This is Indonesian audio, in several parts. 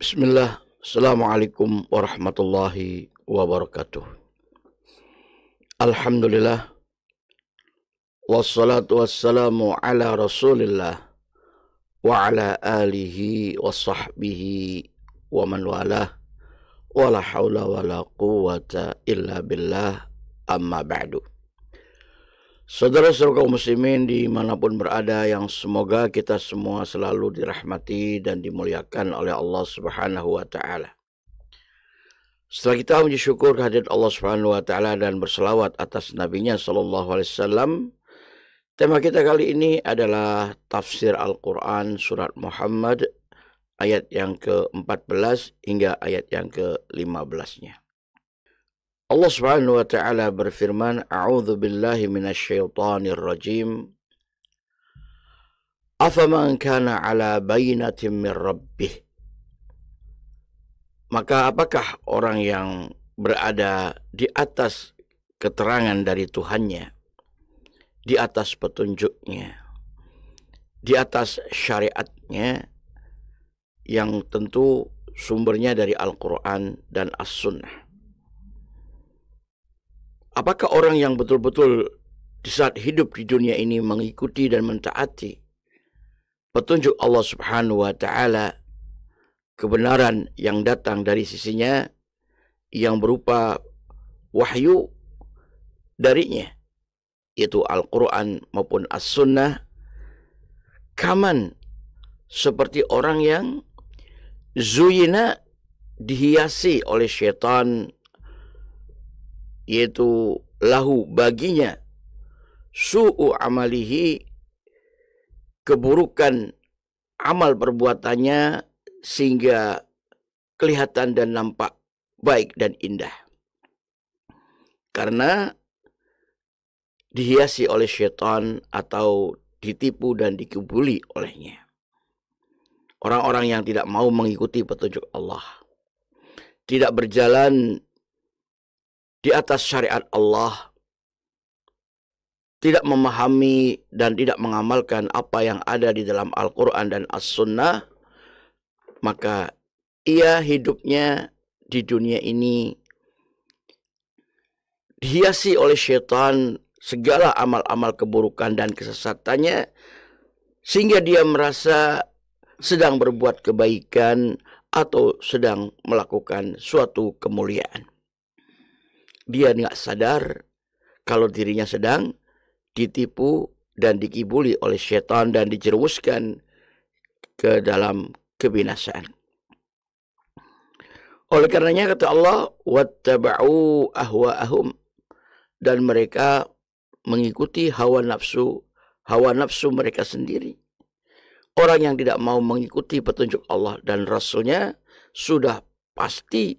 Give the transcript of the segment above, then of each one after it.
Bismillah, Assalamualaikum warahmatullahi wabarakatuh. Alhamdulillah, wassalatu wassalamu ala rasulillah wa ala alihi wa sahbihi wa man walah wa la hawla wa la quwata illa billah amma ba'du. Saudara-saudara kaum muslimin dimanapun berada yang semoga kita semua selalu dirahmati dan dimuliakan oleh Allah Subhanahu wa Ta'ala. Setelah kita menjadi syukur kehadirat Allah Subhanahu wa Ta'ala dan berselawat atas nabinya Sallallahu Alaihi Wasallam, tema kita kali ini adalah tafsir Al-Quran Surat Muhammad ayat yang ke-14 hingga ayat yang ke-15-nya. Allah Subhanahu wa taala berfirman, "A'udzu billahi minasyaitonir rajim." Afaman kana ala bainatin min rabbih. Maka apakah orang yang berada di atas keterangan dari Tuhannya, di atas petunjuknya, di atas syariatnya yang tentu sumbernya dari Al-Quran dan As-Sunnah Apakah orang yang betul-betul di saat hidup di dunia ini mengikuti dan mentaati petunjuk Allah Subhanahu wa taala kebenaran yang datang dari sisinya yang berupa wahyu darinya yaitu Al-Qur'an maupun As-Sunnah kaman seperti orang yang zuyina dihiasi oleh syaitan yaitu lahu baginya su'u amalihi keburukan amal perbuatannya sehingga kelihatan dan nampak baik dan indah. Karena dihiasi oleh setan atau ditipu dan dikubuli olehnya. Orang-orang yang tidak mau mengikuti petunjuk Allah. Tidak berjalan di atas syariat Allah, tidak memahami dan tidak mengamalkan apa yang ada di dalam Al-Quran dan As-Sunnah, maka ia hidupnya di dunia ini dihiasi oleh syaitan segala amal-amal keburukan dan kesesatannya sehingga dia merasa sedang berbuat kebaikan atau sedang melakukan suatu kemuliaan dia nggak sadar kalau dirinya sedang ditipu dan dikibuli oleh setan dan dijerumuskan ke dalam kebinasaan. Oleh karenanya kata Allah, "Wattaba'u ahwa'ahum." Dan mereka mengikuti hawa nafsu, hawa nafsu mereka sendiri. Orang yang tidak mau mengikuti petunjuk Allah dan Rasulnya sudah pasti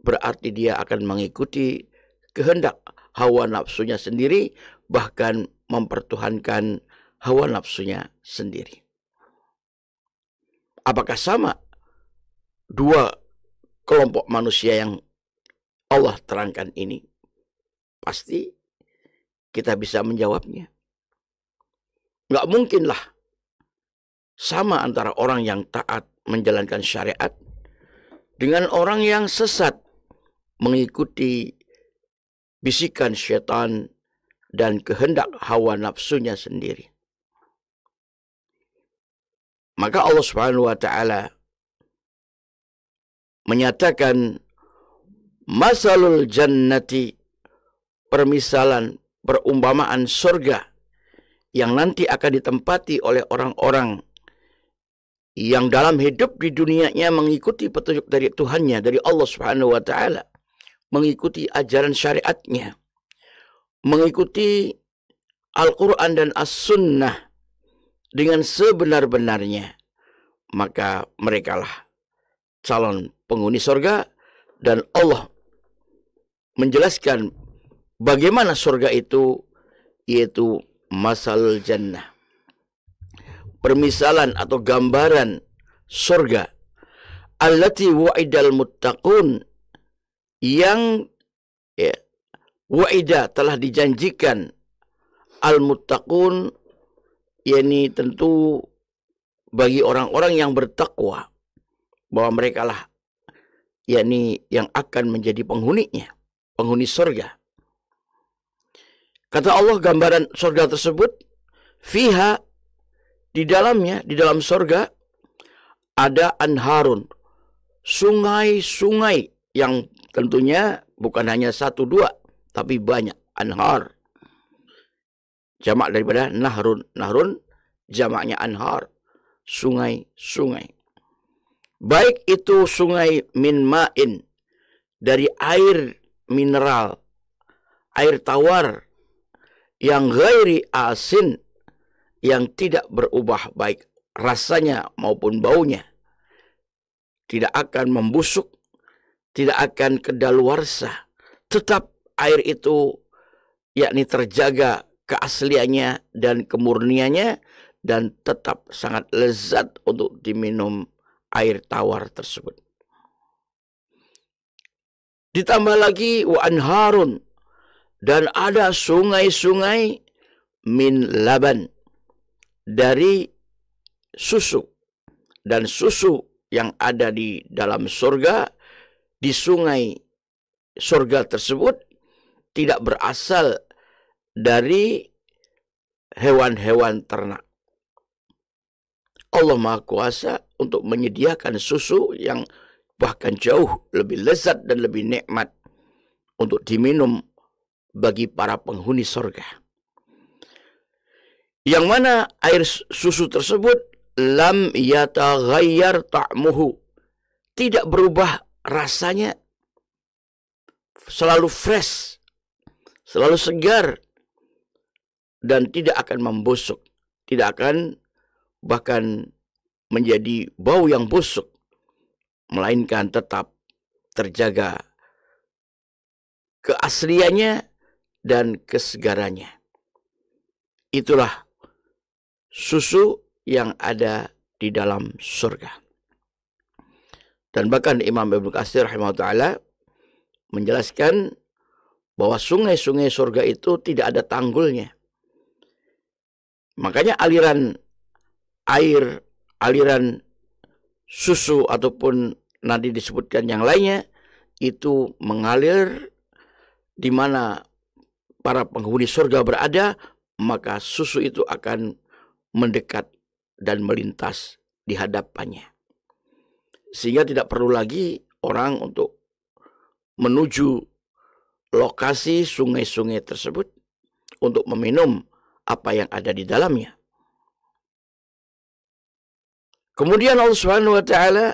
berarti dia akan mengikuti kehendak hawa nafsunya sendiri, bahkan mempertuhankan hawa nafsunya sendiri. Apakah sama dua kelompok manusia yang Allah terangkan ini? Pasti kita bisa menjawabnya. Nggak mungkinlah sama antara orang yang taat menjalankan syariat dengan orang yang sesat mengikuti bisikan setan dan kehendak hawa nafsunya sendiri. Maka Allah Subhanahu wa taala menyatakan masalul jannati permisalan perumpamaan surga yang nanti akan ditempati oleh orang-orang yang dalam hidup di dunianya mengikuti petunjuk dari Tuhannya dari Allah Subhanahu wa taala mengikuti ajaran syariatnya, mengikuti Al-Quran dan As-Sunnah dengan sebenar-benarnya, maka merekalah calon penghuni sorga dan Allah menjelaskan bagaimana sorga itu yaitu masal jannah. Permisalan atau gambaran sorga allati wa'idal muttaqun yang ya, wa'ida telah dijanjikan al-muttaqun yakni tentu bagi orang-orang yang bertakwa bahwa mereka lah yakni yang akan menjadi penghuninya penghuni surga kata Allah gambaran surga tersebut fiha di dalamnya di dalam surga ada anharun sungai-sungai yang Tentunya bukan hanya satu dua, tapi banyak. Anhar. Jamak daripada nahrun. Nahrun jamaknya anhar. Sungai-sungai. Baik itu sungai min ma'in. Dari air mineral. Air tawar. Yang gairi asin. Yang tidak berubah baik rasanya maupun baunya. Tidak akan membusuk tidak akan kedaluarsa. Tetap air itu yakni terjaga keasliannya dan kemurniannya dan tetap sangat lezat untuk diminum air tawar tersebut. Ditambah lagi wa Harun dan ada sungai-sungai min laban dari susu dan susu yang ada di dalam surga di sungai surga tersebut tidak berasal dari hewan-hewan ternak. Allah Maha Kuasa untuk menyediakan susu yang bahkan jauh lebih lezat dan lebih nikmat untuk diminum bagi para penghuni surga. Yang mana air susu tersebut lam yata yataghayyar ta'muhu. Tidak berubah rasanya selalu fresh, selalu segar dan tidak akan membusuk, tidak akan bahkan menjadi bau yang busuk melainkan tetap terjaga keasliannya dan kesegarannya. Itulah susu yang ada di dalam surga. Dan bahkan Imam Ibnu Katsir rahimahullah menjelaskan bahwa sungai-sungai surga itu tidak ada tanggulnya. Makanya aliran air, aliran susu ataupun nanti disebutkan yang lainnya itu mengalir di mana para penghuni surga berada, maka susu itu akan mendekat dan melintas di hadapannya sehingga tidak perlu lagi orang untuk menuju lokasi sungai-sungai tersebut untuk meminum apa yang ada di dalamnya. Kemudian Allah Subhanahu wa taala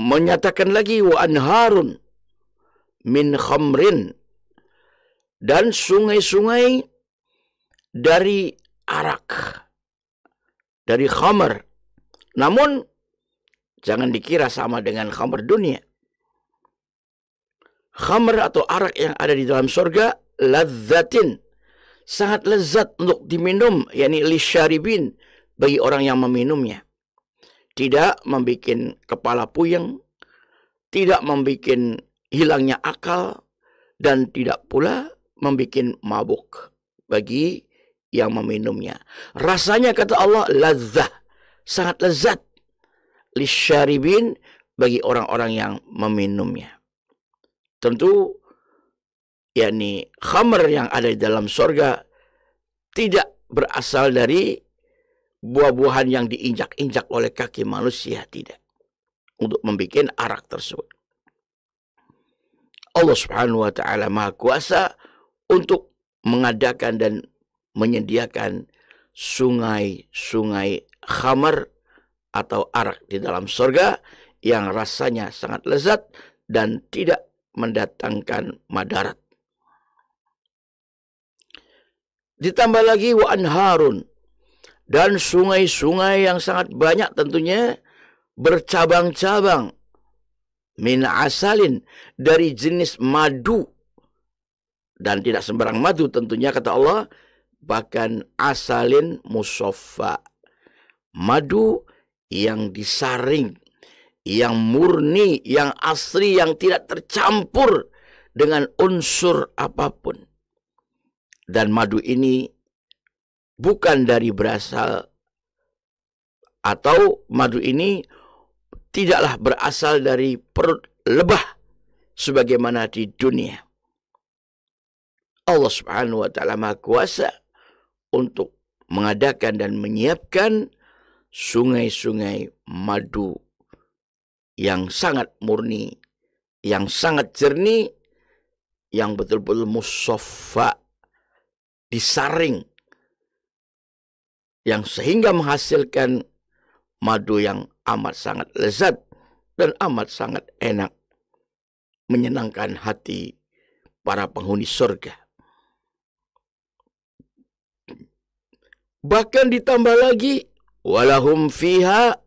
menyatakan lagi wa anharun min khamrin dan sungai-sungai dari arak dari khamar. Namun Jangan dikira sama dengan khamr dunia. Khamr atau arak yang ada di dalam surga lazatin, Sangat lezat untuk diminum, yakni lisharibin bagi orang yang meminumnya. Tidak membuat kepala puyeng, tidak membuat hilangnya akal, dan tidak pula membuat mabuk bagi yang meminumnya. Rasanya kata Allah lazah, sangat lezat Lisharibin bagi orang-orang yang meminumnya. Tentu yakni khamr yang ada di dalam sorga tidak berasal dari buah-buahan yang diinjak-injak oleh kaki manusia tidak untuk membuat arak tersebut. Allah Subhanahu wa taala Maha Kuasa untuk mengadakan dan menyediakan sungai-sungai khamar atau arak di dalam surga yang rasanya sangat lezat dan tidak mendatangkan madarat. Ditambah lagi wa anharun dan sungai-sungai yang sangat banyak tentunya bercabang-cabang min asalin dari jenis madu dan tidak sembarang madu tentunya kata Allah bahkan asalin musofa madu yang disaring, yang murni, yang asli, yang tidak tercampur dengan unsur apapun. Dan madu ini bukan dari berasal atau madu ini tidaklah berasal dari perut lebah sebagaimana di dunia. Allah Subhanahu wa taala Maha Kuasa untuk mengadakan dan menyiapkan sungai-sungai madu yang sangat murni, yang sangat jernih, yang betul-betul musofa disaring yang sehingga menghasilkan madu yang amat sangat lezat dan amat sangat enak menyenangkan hati para penghuni surga. Bahkan ditambah lagi walahum fiha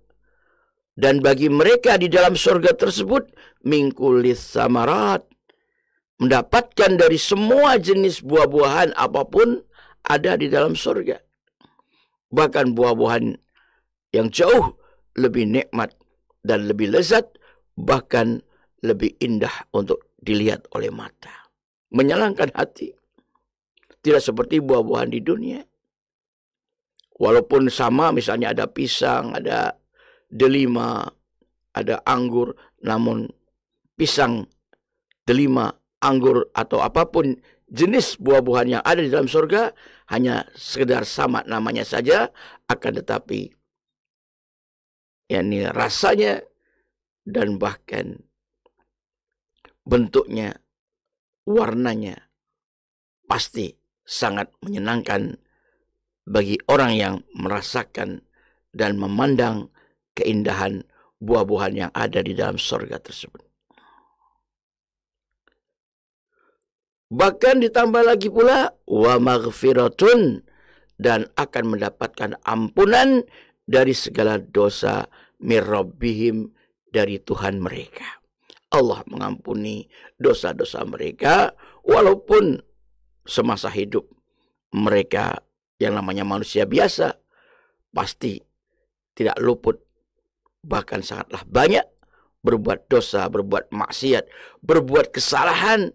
dan bagi mereka di dalam surga tersebut mingkulis samarat mendapatkan dari semua jenis buah-buahan apapun ada di dalam surga bahkan buah-buahan yang jauh lebih nikmat dan lebih lezat bahkan lebih indah untuk dilihat oleh mata menyenangkan hati tidak seperti buah-buahan di dunia Walaupun sama misalnya ada pisang, ada delima, ada anggur, namun pisang, delima, anggur atau apapun jenis buah-buahan yang ada di dalam surga hanya sekedar sama namanya saja akan tetapi yakni rasanya dan bahkan bentuknya warnanya pasti sangat menyenangkan bagi orang yang merasakan dan memandang keindahan buah-buahan yang ada di dalam sorga tersebut. Bahkan ditambah lagi pula wa maghfiratun dan akan mendapatkan ampunan dari segala dosa mirrabbihim dari Tuhan mereka. Allah mengampuni dosa-dosa mereka walaupun semasa hidup mereka yang namanya manusia biasa pasti tidak luput bahkan sangatlah banyak berbuat dosa, berbuat maksiat, berbuat kesalahan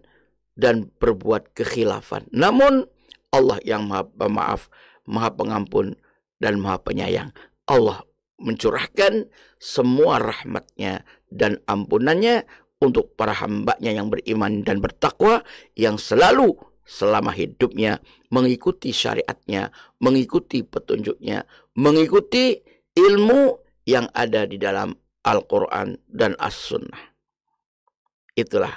dan berbuat kekhilafan. Namun Allah yang Maha Pemaaf, Maha Pengampun dan Maha Penyayang. Allah mencurahkan semua rahmatnya dan ampunannya untuk para hambanya yang beriman dan bertakwa yang selalu selama hidupnya mengikuti syariatnya, mengikuti petunjuknya, mengikuti ilmu yang ada di dalam Al-Quran dan As-Sunnah. Itulah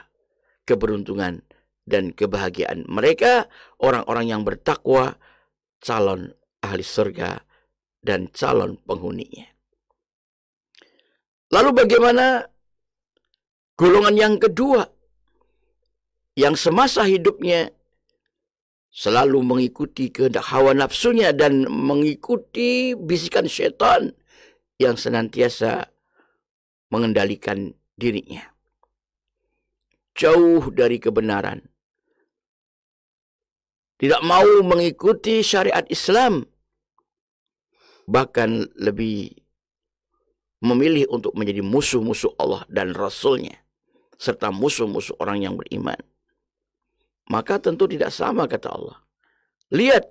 keberuntungan dan kebahagiaan mereka orang-orang yang bertakwa, calon ahli surga dan calon penghuninya. Lalu bagaimana golongan yang kedua yang semasa hidupnya selalu mengikuti kehendak hawa nafsunya dan mengikuti bisikan setan yang senantiasa mengendalikan dirinya. Jauh dari kebenaran. Tidak mau mengikuti syariat Islam. Bahkan lebih memilih untuk menjadi musuh-musuh Allah dan Rasulnya. Serta musuh-musuh orang yang beriman maka tentu tidak sama kata Allah. Lihat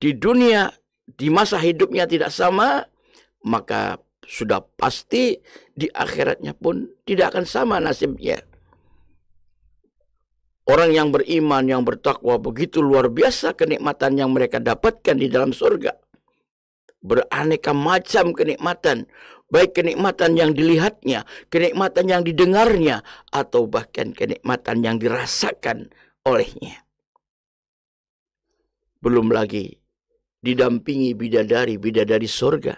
di dunia di masa hidupnya tidak sama, maka sudah pasti di akhiratnya pun tidak akan sama nasibnya. Orang yang beriman, yang bertakwa begitu luar biasa kenikmatan yang mereka dapatkan di dalam surga. Beraneka macam kenikmatan, baik kenikmatan yang dilihatnya, kenikmatan yang didengarnya, atau bahkan kenikmatan yang dirasakan olehnya. Belum lagi didampingi bidadari-bidadari surga.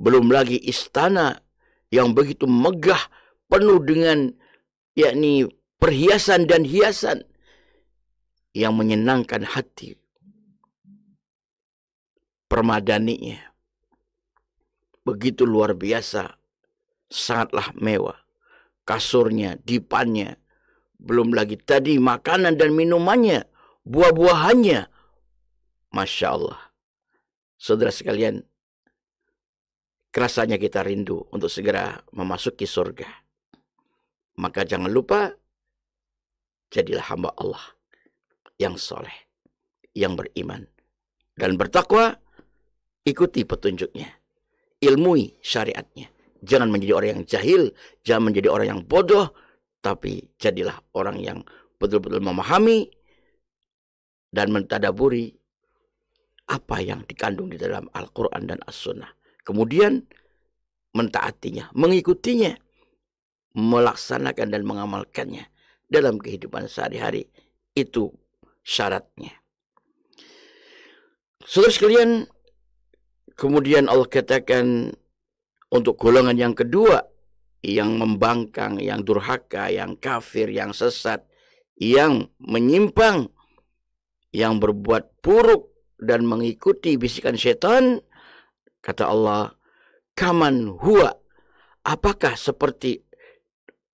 Belum lagi istana yang begitu megah penuh dengan yakni perhiasan dan hiasan yang menyenangkan hati. Permadaninya begitu luar biasa, sangatlah mewah. Kasurnya, dipannya, belum lagi tadi makanan dan minumannya, buah-buahannya. Masya Allah. Saudara sekalian, kerasanya kita rindu untuk segera memasuki surga. Maka jangan lupa, jadilah hamba Allah yang soleh, yang beriman. Dan bertakwa, ikuti petunjuknya, ilmui syariatnya. Jangan menjadi orang yang jahil, jangan menjadi orang yang bodoh, tapi jadilah orang yang betul-betul memahami dan mentadaburi apa yang dikandung di dalam Al-Quran dan As-Sunnah. Kemudian mentaatinya, mengikutinya, melaksanakan dan mengamalkannya dalam kehidupan sehari-hari. Itu syaratnya. Saudara sekalian, kemudian Allah katakan untuk golongan yang kedua yang membangkang, yang durhaka, yang kafir, yang sesat, yang menyimpang, yang berbuat buruk dan mengikuti bisikan setan, kata Allah, kaman huwa, apakah seperti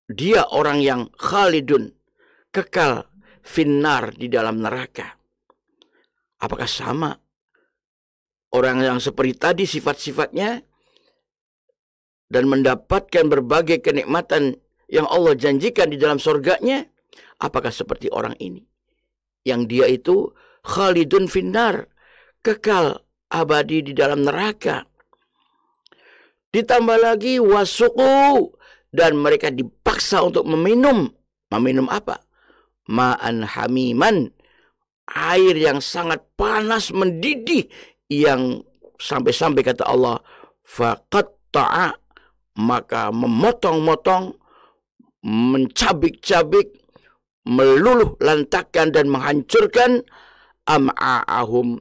dia orang yang khalidun, kekal finnar di dalam neraka. Apakah sama orang yang seperti tadi sifat-sifatnya dan mendapatkan berbagai kenikmatan yang Allah janjikan di dalam surganya, apakah seperti orang ini? Yang dia itu khalidun finnar, kekal abadi di dalam neraka. Ditambah lagi wasuku dan mereka dipaksa untuk meminum. Meminum apa? Ma'an hamiman. Air yang sangat panas mendidih yang sampai-sampai kata Allah faqat ta'a maka memotong-motong, mencabik-cabik, meluluh lantakan dan menghancurkan am'a'ahum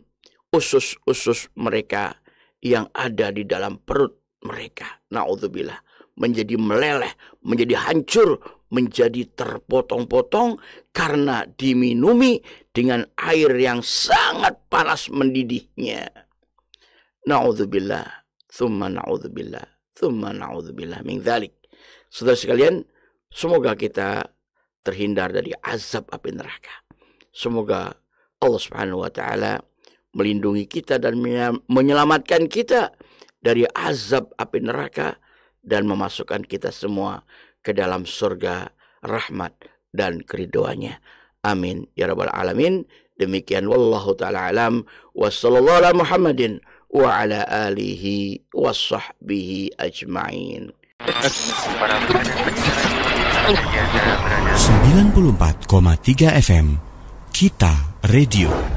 usus-usus mereka yang ada di dalam perut mereka. Na'udzubillah. Menjadi meleleh, menjadi hancur, menjadi terpotong-potong karena diminumi dengan air yang sangat panas mendidihnya. Na'udzubillah. Thumma na'udzubillah. Thumma na'udzubillah min dhalik. Saudara sekalian, semoga kita terhindar dari azab api neraka. Semoga Allah Subhanahu wa taala melindungi kita dan menyelamatkan kita dari azab api neraka dan memasukkan kita semua ke dalam surga rahmat dan keridoannya. Amin ya rabbal alamin. Demikian wallahu taala alam wa sallallahu ala Muhammadin wa ala alihi wa sahbihi ajma'in. 94,3 FM Kita Radio